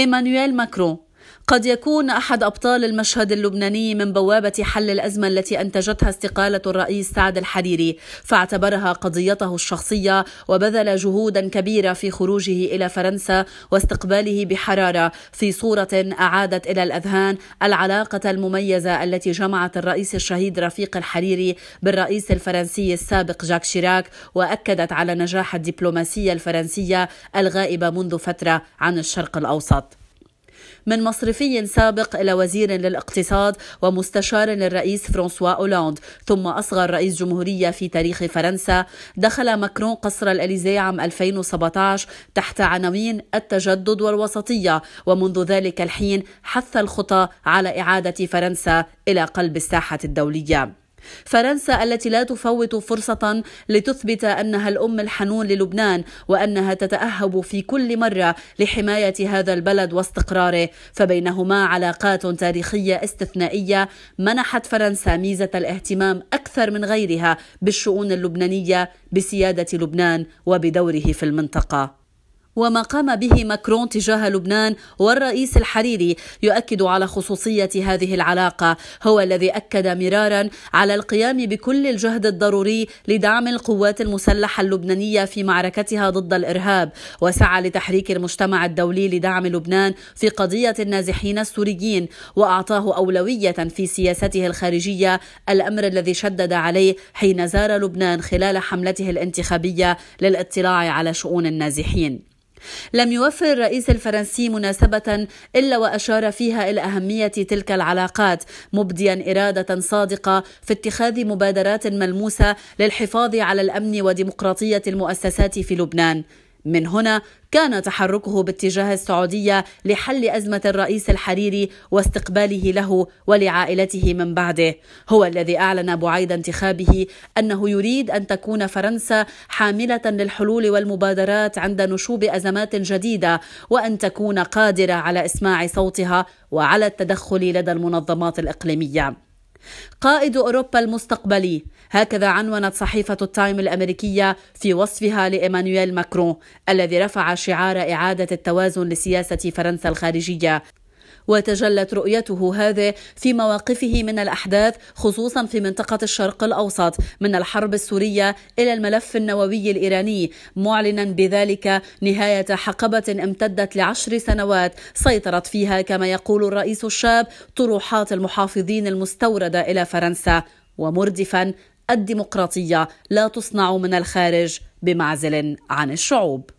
Emmanuel Macron قد يكون أحد أبطال المشهد اللبناني من بوابة حل الأزمة التي أنتجتها استقالة الرئيس سعد الحريري فاعتبرها قضيته الشخصية وبذل جهودا كبيرة في خروجه إلى فرنسا واستقباله بحرارة في صورة أعادت إلى الأذهان العلاقة المميزة التي جمعت الرئيس الشهيد رفيق الحريري بالرئيس الفرنسي السابق جاك شيراك وأكدت على نجاح الدبلوماسية الفرنسية الغائبة منذ فترة عن الشرق الأوسط من مصرفي سابق إلى وزير للاقتصاد ومستشار للرئيس فرانسوا أولاند ثم أصغر رئيس جمهورية في تاريخ فرنسا دخل ماكرون قصر الأليزي عام 2017 تحت عناوين التجدد والوسطية ومنذ ذلك الحين حث الخطى على إعادة فرنسا إلى قلب الساحة الدولية فرنسا التي لا تفوت فرصة لتثبت أنها الأم الحنون للبنان وأنها تتأهب في كل مرة لحماية هذا البلد واستقراره فبينهما علاقات تاريخية استثنائية منحت فرنسا ميزة الاهتمام أكثر من غيرها بالشؤون اللبنانية بسيادة لبنان وبدوره في المنطقة وما قام به ماكرون تجاه لبنان والرئيس الحريري يؤكد على خصوصية هذه العلاقة هو الذي أكد مرارا على القيام بكل الجهد الضروري لدعم القوات المسلحة اللبنانية في معركتها ضد الإرهاب وسعى لتحريك المجتمع الدولي لدعم لبنان في قضية النازحين السوريين وأعطاه أولوية في سياسته الخارجية الأمر الذي شدد عليه حين زار لبنان خلال حملته الانتخابية للاطلاع على شؤون النازحين لم يوفر الرئيس الفرنسي مناسبة إلا وأشار فيها إلى أهمية تلك العلاقات مبديا إرادة صادقة في اتخاذ مبادرات ملموسة للحفاظ على الأمن وديمقراطية المؤسسات في لبنان من هنا كان تحركه باتجاه السعوديه لحل ازمه الرئيس الحريري واستقباله له ولعائلته من بعده هو الذي اعلن بعيد انتخابه انه يريد ان تكون فرنسا حامله للحلول والمبادرات عند نشوب ازمات جديده وان تكون قادره على اسماع صوتها وعلى التدخل لدى المنظمات الاقليميه قائد أوروبا المستقبلي هكذا عنونت صحيفة التايم الأمريكية في وصفها لإيمانويل ماكرون الذي رفع شعار إعادة التوازن لسياسة فرنسا الخارجية وتجلت رؤيته هذه في مواقفه من الأحداث خصوصا في منطقة الشرق الأوسط من الحرب السورية إلى الملف النووي الإيراني معلنا بذلك نهاية حقبة امتدت لعشر سنوات سيطرت فيها كما يقول الرئيس الشاب طروحات المحافظين المستوردة إلى فرنسا ومردفا الديمقراطية لا تصنع من الخارج بمعزل عن الشعوب